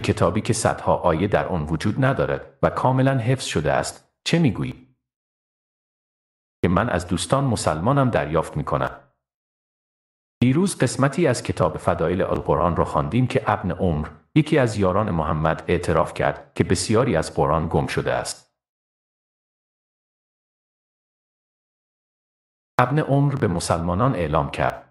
کتابی که صدها آیه در آن وجود ندارد و کاملا حفظ شده است چه میگویی که من از دوستان مسلمانم دریافت میکنم دیروز قسمتی از کتاب فدایل القرآن را خواندیم که ابن عمر یکی از یاران محمد اعتراف کرد که بسیاری از قرآن گم شده است ابن عمر به مسلمانان اعلام کرد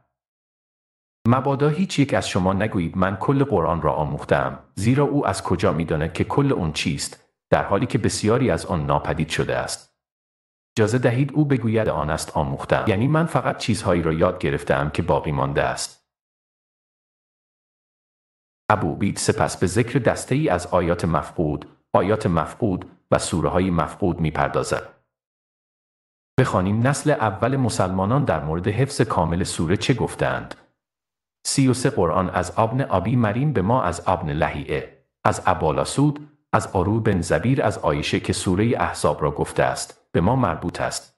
مبادا هیچ یک از شما نگویید من کل قرآن را آموختم زیرا او از کجا میداند که کل اون چیست در حالی که بسیاری از آن ناپدید شده است اجازه دهید او بگوید آن است آموختم یعنی من فقط چیزهایی را یاد گرفتم که باقی مانده است ابو بیت سپس به ذکر دسته ای از آیات مفقود آیات مفقود و سوره های مفقود میپردازد بخوانیم نسل اول مسلمانان در مورد حفظ کامل سوره چه گفتند سه قرآن از ابن آبی مریم به ما از ابن لحیعه از ابالاسود از آرو بن زبیر از آیشه که سوره احزاب را گفته است به ما مربوط است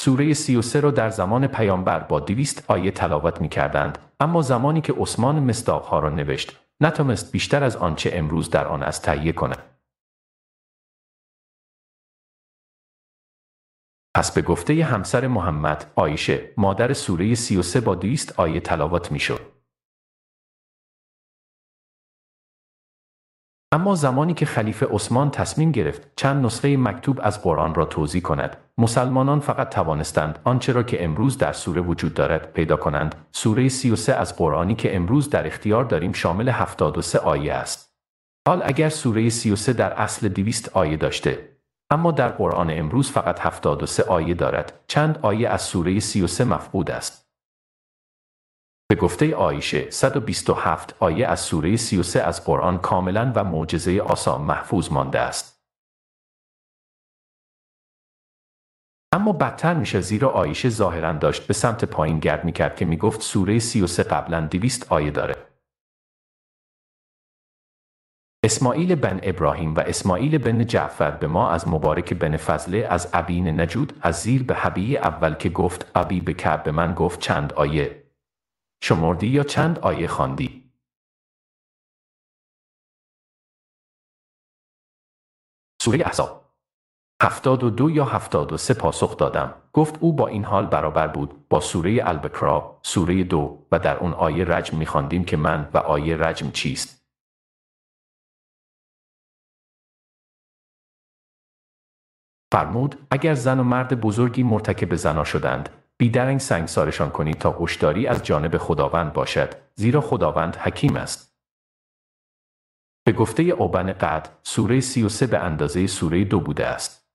سوره سه را در زمان پیامبر با دویست آیه تلاوت می کردند اما زمانی که عثمان ها را نوشت نتوانست بیشتر از آنچه امروز در آن از تهیه کند پس به گفته همسر محمد آیشه مادر سوره 33 با دویست آیه تلاوت شود. اما زمانی که خلیفه عثمان تصمیم گرفت چند نسخه مکتوب از قرآن را توضیح کند مسلمانان فقط توانستند آنچه را که امروز در سوره وجود دارد پیدا کنند سوره 33 از قرآنی که امروز در اختیار داریم شامل 73 آیه است حال اگر سوره 33 در اصل 200 آیه داشته اما در قرآن امروز فقط 73 آیه دارد. چند آیه از سوره 33 مفقود است. به گفته آیشه 127 آیه از سوره 33 از قرآن کاملا و معجزه آسا محفوظ مانده است. اما بدتر میشه زیرا آیشه ظاهرا داشت به سمت پایین گرد میکرد که میگفت سوره 33 قبلا 200 آیه داره. اسماعیل بن ابراهیم و اسماعیل بن جعفر به ما از مبارک بن فضله از ابین نجود از زیر به حبی اول که گفت ابی به به من گفت چند آیه شمردی یا چند آیه خواندی سوره احزاب هفتاد و دو یا هفتاد و سه پاسخ دادم گفت او با این حال برابر بود با سوره البکرا سوره دو و در اون آیه رجم میخواندیم که من و آیه رجم چیست فرمود اگر زن و مرد بزرگی مرتکب زنا شدند بیدرنگ سنگسارشان کنید تا هشداری از جانب خداوند باشد زیرا خداوند حکیم است به گفته اوبن قد سوره 33 به اندازه سوره دو بوده است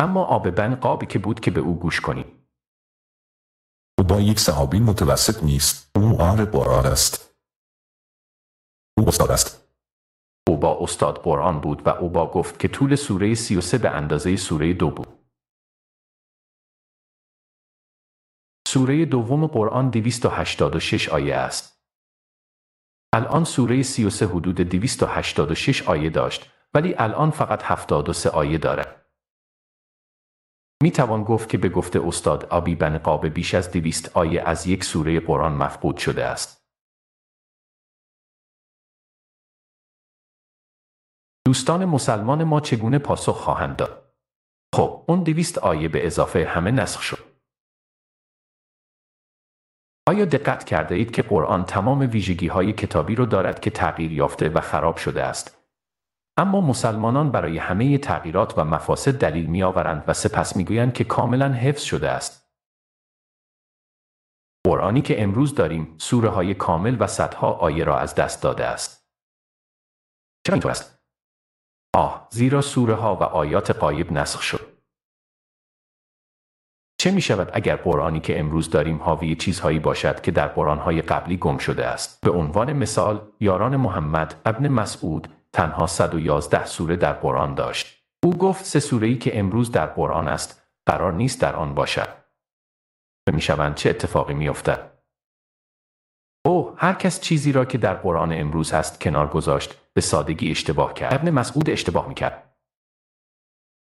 اما آب بن قابی که بود که به او گوش کنیم او با یک صحابی متوسط نیست او آر برار است او استاد است او با استاد قرآن بود و او با گفت که طول سوره 33 به اندازه سوره دو بود. سوره دوم قرآن 286 آیه است. الان سوره 33 حدود 286 آیه داشت ولی الان فقط 73 آیه دارد. می توان گفت که به گفته استاد آبی بن قاب بیش از 200 آیه از یک سوره قرآن مفقود شده است. دوستان مسلمان ما چگونه پاسخ خواهند داد؟ خب اون دویست آیه به اضافه همه نسخ شد. آیا دقت کرده اید که قرآن تمام ویژگی های کتابی رو دارد که تغییر یافته و خراب شده است؟ اما مسلمانان برای همه تغییرات و مفاسد دلیل می آورند و سپس می گویند که کاملا حفظ شده است. قرآنی که امروز داریم سوره های کامل و صدها آیه را از دست داده است. چرا اینطور است؟ آه زیرا سوره ها و آیات قایب نسخ شد. چه می شود اگر قرآنی که امروز داریم حاوی چیزهایی باشد که در قرآنهای قبلی گم شده است به عنوان مثال یاران محمد ابن مسعود تنها 111 سوره در قرآن داشت او گفت سه سوره که امروز در قرآن است قرار نیست در آن باشد میشوند چه اتفاقی میافتد او هر کس چیزی را که در قرآن امروز هست کنار گذاشت به سادگی اشتباه کرد ابن مسعود اشتباه میکرد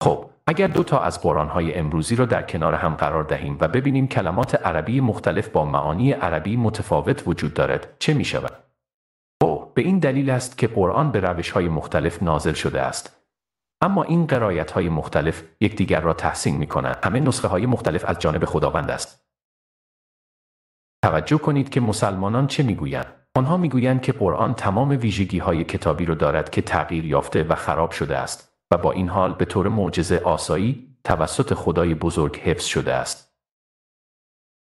خب اگر دو تا از های امروزی را در کنار هم قرار دهیم و ببینیم کلمات عربی مختلف با معانی عربی متفاوت وجود دارد چه می شود؟ او به این دلیل است که قرآن به روش های مختلف نازل شده است اما این قرایت های مختلف یکدیگر را تحسین می کنند همه نسخه های مختلف از جانب خداوند است توجه کنید که مسلمانان چه میگویند آنها میگویند که قرآن تمام ویژگی های کتابی را دارد که تغییر یافته و خراب شده است و با این حال به طور معجزه آسایی توسط خدای بزرگ حفظ شده است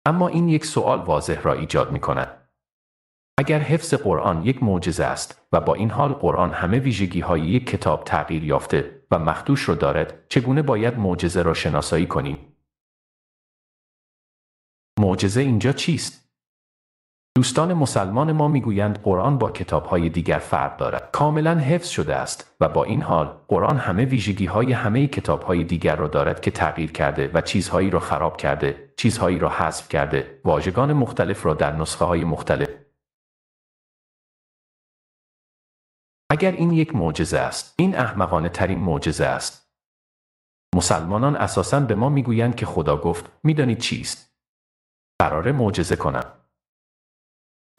اما این یک سوال واضح را ایجاد می کند اگر حفظ قرآن یک معجزه است و با این حال قرآن همه ویژگی های یک کتاب تغییر یافته و مخدوش را دارد چگونه باید معجزه را شناسایی کنیم معجزه اینجا چیست؟ دوستان مسلمان ما میگویند قرآن با کتابهای دیگر فرق دارد. کاملا حفظ شده است و با این حال قرآن همه ویژگی های همه کتابهای دیگر را دارد که تغییر کرده و چیزهایی را خراب کرده، چیزهایی را حذف کرده، واژگان مختلف را در نسخه های مختلف. اگر این یک معجزه است، این احمقانه ترین معجزه است. مسلمانان اساساً به ما میگویند که خدا گفت، میدانید چیست؟ قرار معجزه کنم.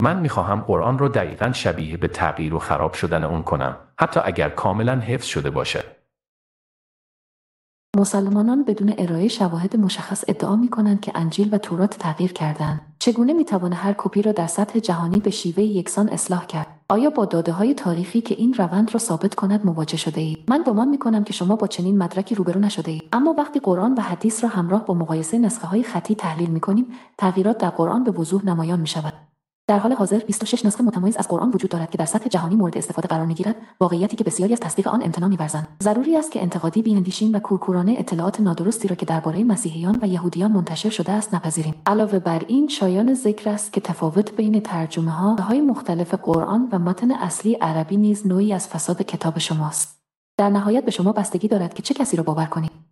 من میخواهم قرآن را دقیقا شبیه به تغییر و خراب شدن اون کنم حتی اگر کاملا حفظ شده باشه. مسلمانان بدون ارائه شواهد مشخص ادعا می کنند که انجیل و تورات تغییر کردند. چگونه می هر کپی را در سطح جهانی به شیوه یکسان اصلاح کرد؟ آیا با داده های تاریخی که این روند را ثابت کند مواجه شده ای؟ من گمان می کنم که شما با چنین مدرکی روبرو نشده اما وقتی قرآن و حدیث را همراه با مقایسه نسخه های خطی تحلیل می کنیم تغییرات در قرآن به وضوح نمایان می شود. در حال حاضر 26 نسخه متمایز از قرآن وجود دارد که در سطح جهانی مورد استفاده قرار میگیرد واقعیتی که بسیاری از تصدیق آن امتنا میورزند ضروری است که انتقادی بیندیشین و کورکورانه اطلاعات نادرستی را که درباره مسیحیان و یهودیان منتشر شده است نپذیریم علاوه بر این شایان ذکر است که تفاوت بین ترجمه ها های مختلف قرآن و متن اصلی عربی نیز نوعی از فساد کتاب شماست در نهایت به شما بستگی دارد که چه کسی را باور کنید